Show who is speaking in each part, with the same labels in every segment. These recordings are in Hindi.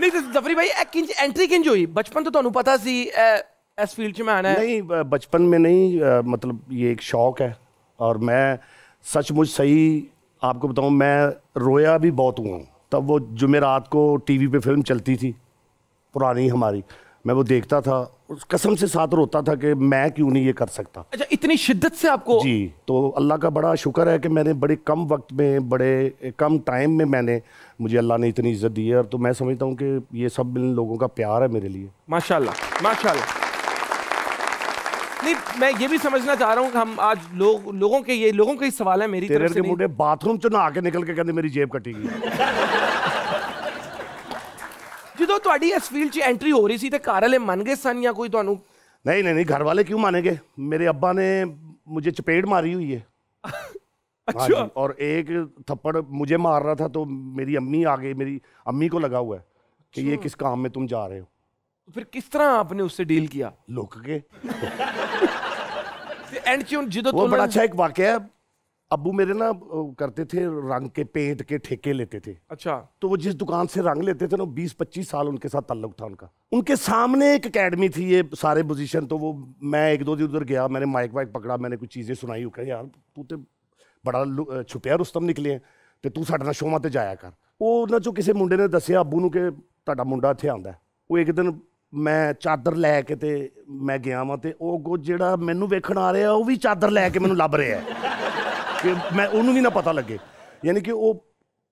Speaker 1: नहीं ਤੇ ਜ਼ਫਰੀ ਭਾਈ ਇਹ ਕਿੰਜ ਐਂਟਰੀ ਕਿੰਜ ਹੋਈ बचपन ਤੋਂ ਤੁਹਾਨੂੰ ਪਤਾ ਸੀ ਇਸ ਫੀਲਡ 'ਚ ਮੈਂ ਆਣਾ ਹੈ ਨਹੀਂ
Speaker 2: में नहीं मतलब ये एक शौक है और मैं सचमुच सही आपको बताऊँ मैं रोया भी बहुत हुआ हूँ तब वो जुमेरात को टी वी पर फिल्म चलती थी पुरानी हमारी मैं वो देखता था उस कसम से साथ रोता था कि मैं क्यों नहीं ये कर सकता अच्छा इतनी
Speaker 1: शिद्दत से आपको
Speaker 2: जी तो अल्लाह का बड़ा शुक्र है कि मैंने बड़े कम वक्त में बड़े कम टाइम में मैंने मुझे अल्लाह ने इतनी इज्जत दी है और तो मैं समझता हूँ कि ये सब इन लोगों का प्यार है मेरे लिए
Speaker 1: माशाल्लाह माशाल्लाह नहीं मैं ये भी समझना चाह रहा हूँ हम आज लोग लोगों के ये लोगों के ही सवाल है मेरी तरफ से बाथरूम चो नहा के निकल के कहते मेरी जेब कटी गई
Speaker 2: ਜਦੋਂ ਤੁਹਾਡੀ ਇਸ ਫੀਲਡ 'ਚ ਐਂਟਰੀ ਹੋ ਰਹੀ ਸੀ ਤੇ ਘਰ ਵਾਲੇ ਮੰਨ ਗਏ ਸਨ ਜਾਂ ਕੋਈ ਤੁਹਾਨੂੰ नहीं नहीं नहीं घर वाले क्यों मानेंगे मेरे अब्बा ने मुझे चपेट मारी हुई है अच्छा हाँ और एक थप्पड़ मुझे मार रहा था तो मेरी अम्मी आ गई मेरी अम्मी को लगा हुआ है कि ये किस काम में तुम जा रहे हो तो फिर किस तरह आपने उससे डील किया लुक के
Speaker 1: एंड जो वो बड़ा अच्छा
Speaker 2: एक वाक्य है अबू मेरे ना करते थे रंग के पेंट के ठेके लेते थे अच्छा तो वो जिस दुकान से रंग लेते थे ना बीस पच्चीस साल उनके साथ तल्लुक था उनका उनके सामने एक अकेडमी थी ये सारे पोजीशन तो वो मैं एक दो दिन उधर गया मैंने माइक वाइक पकड़ा मैंने कुछ चीज़ें सुनाई कहा यार तू तो बड़ा छुपया रुस्तम निकले ਤੇ ਤੂੰ ਸਾਡੇ ਨਾਲ ਸ਼ੋਮਾ ਤੇ ਜਾਇਆ ਕਰ ਉਹਨਾਂ ਚੋਂ ਕਿਸੇ ਮੁੰਡੇ ਨੇ ਦੱਸਿਆ ਅੱਬੂ ਨੂੰ ਕਿ ਤੁਹਾਡਾ ਮੁੰਡਾ ਇੱਥੇ ਆਉਂਦਾ ਉਹ ਇੱਕ ਦਿਨ ਮੈਂ ਚਾਦਰ ਲੈ ਕੇ ਤੇ ਮੈਂ ਗਿਆ ਵਾਂ ਤੇ ਉਹ ਜਿਹੜਾ ਮੈਨੂੰ ਵੇਖਣ ਆ ਰਿਹਾ ਉਹ ਵੀ ਚਾਦਰ ਲੈ ਕੇ ਮੈਨੂੰ ਲੱਭ ਰਿਹਾ ਕਿ ਮੈਂ ਉਹਨੂੰ ਵੀ ਨਾ ਪਤਾ ਲੱਗੇ ਯਾਨੀ ਕਿ ਉਹ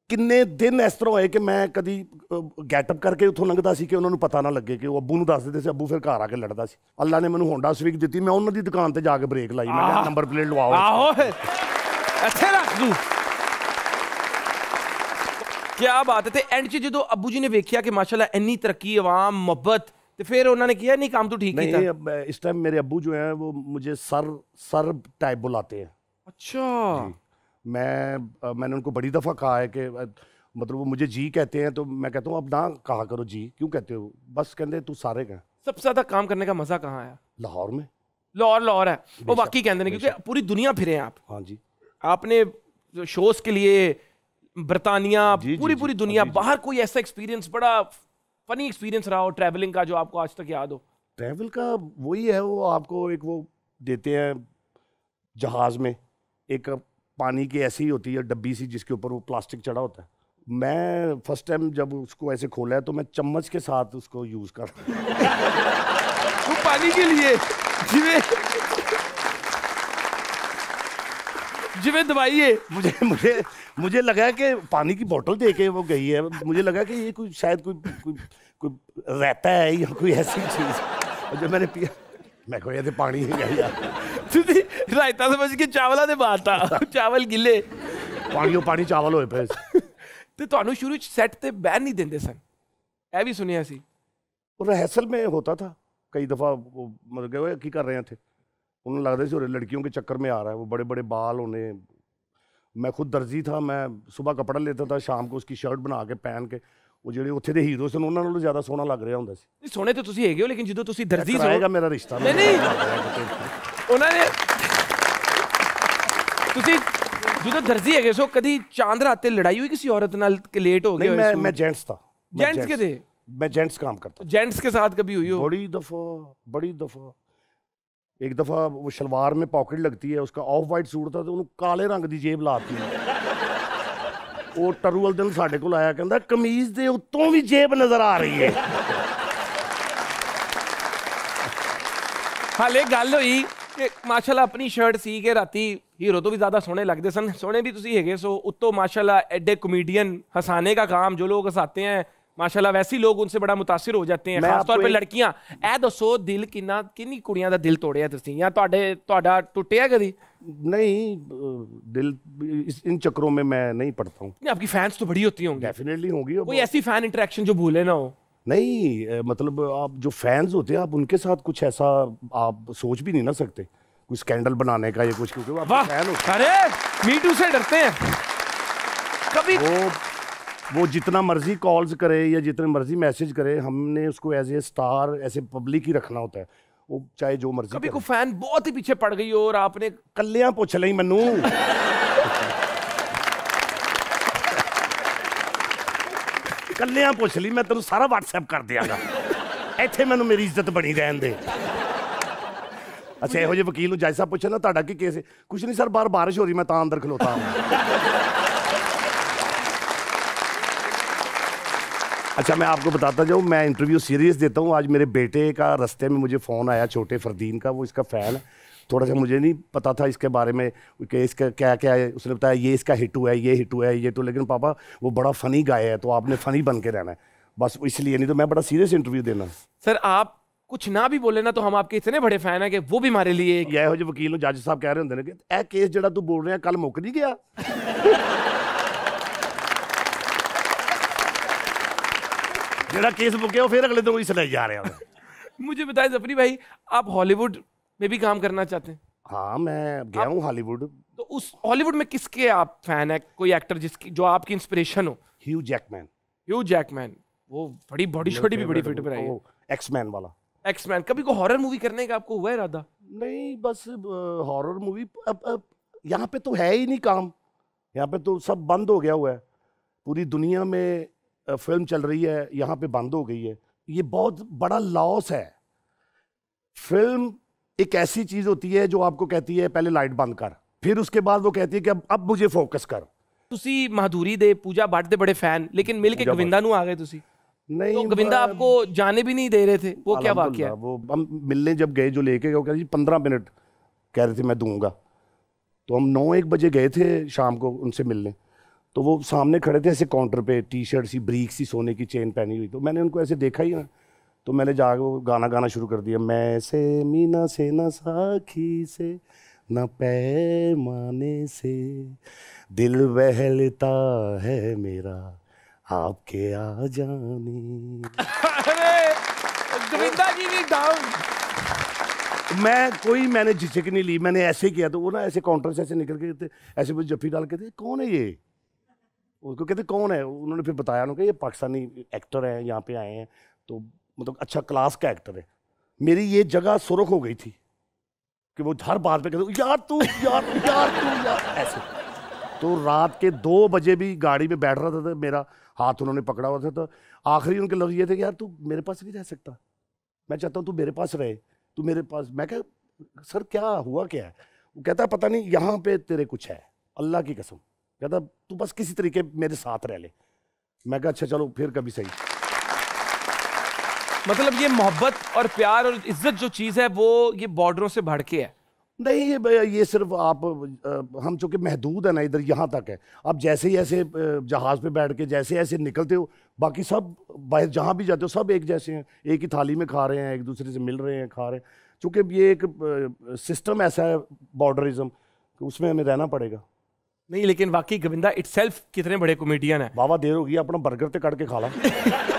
Speaker 2: ਕਿੰਨੇ ਦਿਨ ਇਸ ਤਰ੍ਹਾਂ ਹੋਏ ਕਿ ਮੈਂ ਕਦੀ ਗੈਟਅਪ ਕਰਕੇ ਉੱਥੋਂ ਲੰਘਦਾ ਸੀ ਕਿ ਉਹਨਾਂ ਨੂੰ ਪਤਾ ਨਾ ਲੱਗੇ ਕਿ ਉਹ ਅੱਬੂ ਨੂੰ ਦੱਸ ਦਿੰਦੇ ਸੀ ਅੱਬੂ ਫਿਰ ਘਰ ਆ ਕੇ ਲੜਦਾ ਸੀ ਅੱਲਾ ਨੇ ਮੈਨੂੰ ਹੋਂਡਾ ਸਵਿਕ ਦਿੱਤੀ ਮੈਂ ਉਹਨਾਂ ਦੀ ਦੁਕਾਨ ਤੇ ਜਾ ਕੇ ਬ੍ਰੇਕ ਲਾਈ ਮੈਂ ਕਿਹਾ ਨੰਬਰ ਪਲੇਟ ਲਵਾਓ ਆਹੋ
Speaker 1: ਇੱਥੇ ਰੱਖ ਦੂ ਕੀ ਬਾਤ ਹੈ ਤੇ ਐਂਡ 'ਚ ਜਦੋਂ ਅੱਬੂ ਜੀ ਨੇ ਵੇਖਿਆ ਕਿ ਮਾਸ਼ਾਅੱਲਾ ਇੰਨੀ ਤਰੱਕੀ ਆਵਾਮ ਮੁਹੱਬਤ ਤੇ ਫਿਰ ਉਹਨਾਂ ਨੇ ਕਿਹਾ ਨਹੀਂ ਕੰਮ ਤੂੰ ਠੀਕ ਕੀਤਾ ਨਹੀਂ
Speaker 2: ਇਸ ਟਾਈਮ ਮੇਰੇ ਅੱਬੂ ਜੋ ਹੈ ਉਹ ਮੈਨੂੰ ਸਰ ਸਰਬ ਟਾਈਪ ਬੁਲਾਤੇ ਹੈ अच्छा मैं आ, मैंने उनको बड़ी दफ़ा कहा है कि मतलब वो मुझे जी कहते हैं तो मैं कहता हूँ अब ना कहा करो जी क्यों कहते हो बस कहते तू सारे कह
Speaker 1: सबसे ज़्यादा काम करने का मज़ा कहाँ आया लाहौर में लाहौर लाहौर है वो बाकी कहते हैं क्योंकि पूरी दुनिया फिरे हैं आप हाँ जी आपने शोज के लिए बरतानिया पूरी पूरी हाँ दुनिया बाहर कोई ऐसा एक्सपीरियंस बड़ा फनी एक्सपीरियंस रहा हो ट्रैवलिंग का जो आपको आज तक याद हो
Speaker 2: ट्रैवल का वही है वो आपको एक वो देते हैं जहाज़ में एक पानी की ऐसी ही होती है डब्बी सी जिसके ऊपर वो प्लास्टिक चढ़ा होता है मैं फर्स्ट टाइम जब उसको ऐसे खोला है तो मैं चम्मच के साथ उसको यूज कर
Speaker 1: वो पानी के लिए जिवे जिवे दवाई है
Speaker 2: मुझे मुझे मुझे लगा कि पानी की बोतल दे के वो गई है मुझे लगा कि ये कोई शायद कोई कोई कोई रहता है या कोई ऐसी चीज़ जब मैंने पिया ਮੈਂ ਕੋਈ ਇਹਦੇ
Speaker 1: ਪਾਣੀ ਹੀ ਗਿਆ ਤੁਸੀਂ ਰਾਇਤਾ ਸਮਝ ਕੇ ਚਾਵਲਾ ਦੇ ਬਾਤਾਂ ਚਾਵਲ ਗਿੱਲੇ ਪਾਣੀ ਉਹ ਪਾਣੀ ਚਾਵਲ ਹੋਏ ਪਏ ਤੇ ਤੁਹਾਨੂੰ ਸ਼ੁਰੂ ਚ ਸੈੱਟ ਤੇ ਬੈਨ ਨਹੀਂ ਦਿੰਦੇ ਸਨ ਐ ਵੀ ਸੁਣਿਆ ਸੀ ਉਹ ਰਹਿਸਲ ਮੇ ਹੋਤਾ ਥਾ ਕਈ ਦਫਾ ਮਰ ਗਏ ਹੋਏ ਕੀ ਕਰ
Speaker 2: ਰਹੇ ਆ ਇੱਥੇ ਉਹਨੂੰ ਲੱਗਦਾ ਸੀ ਉਹ ਲੜਕੀਆਂ ਦੇ ਚੱਕਰ ਮੇ ਆ ਰਹਾ ਹੈ ਉਹ ਬੜੇ ਬੜੇ ਬਾਲ ਹੋਨੇ ਮੈਂ ਖੁਦ ਦਰਜੀ ਥਾ ਮੈਂ ਸਵੇਰ ਕਪੜਾ ਲੈਤਾ ਥਾ ਸ਼ਾਮ ਕੋ ਉਸਕੀ ਸ਼ਰਟ ਬਣਾ ਕੇ ਪਹਿਨ ਕੇ ਉਹ ਜਿਹੜੇ ਉੱਥੇ ਦੇ ਹੀਰੋ ਸਨ ਉਹਨਾਂ ਨਾਲੋਂ ਜ਼ਿਆਦਾ ਸੋਹਣਾ ਲੱਗ ਰਿਹਾ ਹੁੰਦਾ ਸੀ
Speaker 1: ਨਹੀਂ ਸੋਹਣੇ ਤਾਂ ਤੁਸੀਂ ਹੈਗੇ ਹੋ ਲੇਕਿਨ ਜਦੋਂ ਤੁਸੀਂ ਦਰਜੀ ਸੋ ਆਏਗਾ
Speaker 2: ਮੇਰਾ ਰਿਸ਼ਤਾ ਨਹੀਂ ਨਹੀਂ
Speaker 1: ਉਹਨਾਂ ਨੇ ਤੁਸੀਂ ਜਦੋਂ ਦਰਜੀ ਹੈਗੇ ਸੋ ਕਦੀ ਚਾਂਦ ਰਾਤ ਤੇ ਲੜਾਈ ਹੋਈ ਕਿਸੇ ਔਰਤ ਨਾਲ ਕਿ ਲੇਟ ਹੋ ਗਏ ਨਹੀਂ ਮੈਂ ਮੈਂ ਜੈਂਟਸ ਤਾਂ ਜੈਂਟਸ ਕੇ ਦੇ
Speaker 2: मैं जेंट्स काम करता
Speaker 1: जेंट्स के साथ कभी हुई हो बड़ी दफ़ा बड़ी दफ़ा
Speaker 2: एक दफ़ा वो शलवार में पॉकेट लगती है उसका ऑफ वाइट सूट था तो उन्होंने काले रंग की जेब लाती है ਉਹ ਟਰੂਅਲ ਦਿਲ ਸਾਡੇ ਕੋਲ ਆਇਆ ਕਹਿੰਦਾ ਕਮੀਜ਼ ਦੇ ਉੱਤੋਂ ਵੀ ਜੇਬ
Speaker 1: ਨਜ਼ਰ ਆ ਰਹੀ ਹੈ ਹਾਲੇ ਗੱਲ ਹੋਈ ਕਿ ਮਾਸ਼ਾਅੱਲਾ ਆਪਣੀ ਸ਼ਰਟ ਸੀ ਕਿ ਰਾਤੀ ਹੀਰੋ ਤੋਂ ਵੀ ਜ਼ਿਆਦਾ ਸੋਹਣੇ ਲੱਗਦੇ ਸਨ ਸੋਹਣੇ ਵੀ ਤੁਸੀਂ ਹੈਗੇ ਸੋ ਉੱਤੋਂ ਮਾਸ਼ਾਅੱਲਾ ਐਡੇ ਕਮੇਡੀਅਨ ਹਸਾਨੇ ਦਾ ਕੰਮ ਜੋ ਲੋਕ ਹਸਾਤੇ ਆ ਮਾਸ਼ਾਅੱਲਾ ਵੈਸੀ ਲੋਕ ਉਨਸੇ ਬੜਾ متاثر ਹੋ ਜਾਂਦੇ ਹੈ ਖਾਸ ਤੌਰ ਤੇ ਲੜਕੀਆਂ ਇਹ ਦੱਸੋ ਦਿਲ ਕਿੰਨਾ ਕਿੰਨੀ ਕੁੜੀਆਂ ਦਾ ਦਿਲ ਤੋੜਿਆ ਤੁਸੀਂ ਜਾਂ ਤੁਹਾਡੇ ਤੁਹਾਡਾ ਟੁੱਟਿਆ ਕਦੀ नहीं दिल इस,
Speaker 2: इन चक्रों में मैं नहीं पढ़ता हूँ
Speaker 1: आपकी फैंस तो बड़ी होती होंगी डेफिनेटली होगी कोई ऐसी फैन इंटरेक्शन जो भूले ना हो
Speaker 2: नहीं मतलब आप जो फैंस होते हैं आप उनके साथ कुछ ऐसा आप सोच भी नहीं ना सकते कोई स्कैंडल बनाने का या कुछ क्योंकि वाह फैन हो अरे मीटू से डरते हैं कभी वो वो जितना मर्जी कॉल्स करे या जितने मर्जी मैसेज करे हमने उसको एज ए स्टार ऐसे पब्लिक ही रखना होता है ਉਹ ਚਾਹੇ ਜੋ ਮਰਜ਼ੀ ਕਦੇ ਕੋ ਫੈਨ ਬਹੁਤ ਹੀ ਪਿੱਛੇ ਪੜ ਗਈ ਔਰ ਆਪਨੇ ਕੱਲਿਆਂ ਪੁੱਛ ਲਈ ਮੈਨੂੰ ਕੱਲਿਆਂ ਪੁੱਛ ਲਈ ਮੈਂ ਤੈਨੂੰ ਸਾਰਾ WhatsApp ਕਰ ਦਿਆਂਗਾ ਇੱਥੇ ਮੈਨੂੰ ਮੇਰੀ ਇੱਜ਼ਤ ਬਣੀ ਰਹਿਣ ਦੇ ਅੱਛਾ ਇਹੋ ਜਿਹੇ ਵਕੀਲ ਨੂੰ ਜੱਜ ਸਾਹਿਬ ਪੁੱਛੇ ਨਾ ਤੁਹਾਡਾ ਕੀ ਕੇਸ ਹੈ ਕੁਛ ਨਹੀਂ ਸਰ ਬਾਹਰ ਬਾਰਿਸ਼ ਹੋ ਰਹੀ ਮੈਂ ਤਾਂ ਅੰਦਰ ਖਲੋਤਾ ਹਾਂ अच्छा मैं आपको बताता जाऊँ मैं इंटरव्यू सीरीज देता हूँ आज मेरे बेटे का रस्ते में मुझे फ़ोन आया छोटे फरदीन का वो इसका फ़ैन है थोड़ा सा मुझे नहीं पता था इसके बारे में कि इसका क्या क्या है उसने बताया ये इसका हिट हुआ है ये हिट हुआ है ये तो लेकिन पापा वो बड़ा फ़नी गाया है तो आपने फ़नी बन के रहना है बस इसलिए नहीं तो मैं बड़ा सीरियस इंटरव्यू देना
Speaker 1: सर आप कुछ ना भी बोले ना तो हम आपके इतने बड़े फैन हैं कि वो भी हमारे लिए यह हो जो वकील जज साहब कह रहे होंगे ना कि यह केस जरा तू बोल रहे हैं कल मुक नहीं गया जरा केस बुक है वो फिर
Speaker 2: अगले ਤੋਂ ਉਹੀ सिलाई जा रहे
Speaker 1: हैं मुझे बताए जफरी भाई आप हॉलीवुड में भी काम करना चाहते हैं
Speaker 2: हाँ मैं गया हूँ हॉलीवुड
Speaker 1: तो उस हॉलीवुड में किसके आप फैन है कोई एक्टर जिसकी जो आपकी इंस्पिरेशन हो ह्यू जैकमैन ह्यू जैकमैन वो बड़ी बॉडी छोटी भी बड़ी फिट पर आई
Speaker 2: एक्समैन वाला एक्समैन कभी को हॉरर मूवी
Speaker 1: करने का आपको हुआ है इरादा
Speaker 2: नहीं बस हॉरर मूवी अब अब यहाँ पे तो है ही नहीं काम यहाँ पे तो सब बंद हो गया हुआ है पूरी दुनिया में फिल्म चल रही है यहाँ पे बंद हो गई है ये बहुत बड़ा लॉस है फिल्म एक ऐसी चीज़ होती है जो आपको कहती है पहले लाइट बंद कर फिर उसके बाद वो कहती है कि अब अब मुझे फोकस
Speaker 1: कर ਤੁਸੀਂ ਮਹਦੂਰੀ ਦੇ ਪੂਜਾ ਭੱਟ ਦੇ ਬੜੇ ਫੈਨ ਲੇਕਿਨ ਮਿਲ ਕੇ ਗਵਿੰਦਾ ਨੂੰ ਆ नहीं तो गोविंदा आपको जाने भी नहीं दे रहे थे वो क्या वाक्य है वो
Speaker 2: हम मिलने जब गए जो लेके गए कह रही पंद्रह मिनट कह रहे थे मैं दूंगा तो हम नौ एक बजे गए थे शाम को उनसे मिलने तो वो सामने खड़े थे ऐसे काउंटर पे टी शर्ट सी ब्रीक सी सोने की चेन पहनी हुई तो मैंने उनको ऐसे देखा ही ना तो मैंने जा वो गाना गाना शुरू कर दिया मैं से मीना से ना साखी से न पैमाने से दिल बहलता है मेरा आपके आ जाने
Speaker 1: जी डाउन
Speaker 2: मैं कोई मैंने झिझक नहीं ली मैंने ऐसे किया तो वो ना ऐसे काउंटर से ऐसे निकल के ऐसे मुझे जफ्फी डाल के थे कौन है ये उसको कहते कौन है उन्होंने फिर बताया उन्होंने ये पाकिस्तानी एक्टर हैं यहाँ पे आए हैं तो मतलब अच्छा क्लास का एक्टर है मेरी ये जगह सुरख हो गई थी कि वो हर बात पे कहते यार तू यार यार तू यार ऐसे तो रात के दो बजे भी गाड़ी में बैठ रहा था, था तो मेरा हाथ उन्होंने पकड़ा हुआ था तो आखिरी उनके लफ्ज ये थे कि यार तू मेरे पास नहीं रह सकता मैं चाहता हूँ तू मेरे पास रहे तू मेरे पास मैं कह सर क्या हुआ क्या है वो कहता पता नहीं यहाँ पे तेरे कुछ है अल्लाह की कसम कहता तू बस किसी तरीके मेरे साथ रह ले मैं कहा अच्छा चलो फिर कभी सही
Speaker 1: मतलब ये मोहब्बत और प्यार और इज्जत जो चीज़ है वो ये बॉर्डरों से भड़के है
Speaker 2: नहीं ये ये सिर्फ आप हम चूँकि महदूद है ना इधर यहाँ तक है आप जैसे ही ऐसे जहाज़ पे बैठ के जैसे ऐसे निकलते हो बाकी सब बाहर जहाँ भी जाते हो सब एक जैसे हैं एक ही थाली में खा रहे हैं एक दूसरे से मिल रहे हैं खा रहे हैं चूँकि ये एक सिस्टम ऐसा है बॉर्डरिज्म उसमें हमें रहना पड़ेगा नहीं लेकिन वाकई गविंदा इटसेल्फ कितने बड़े कॉमेडियन है बाबा देर होगी अपना बर्गर तो कट के खा ला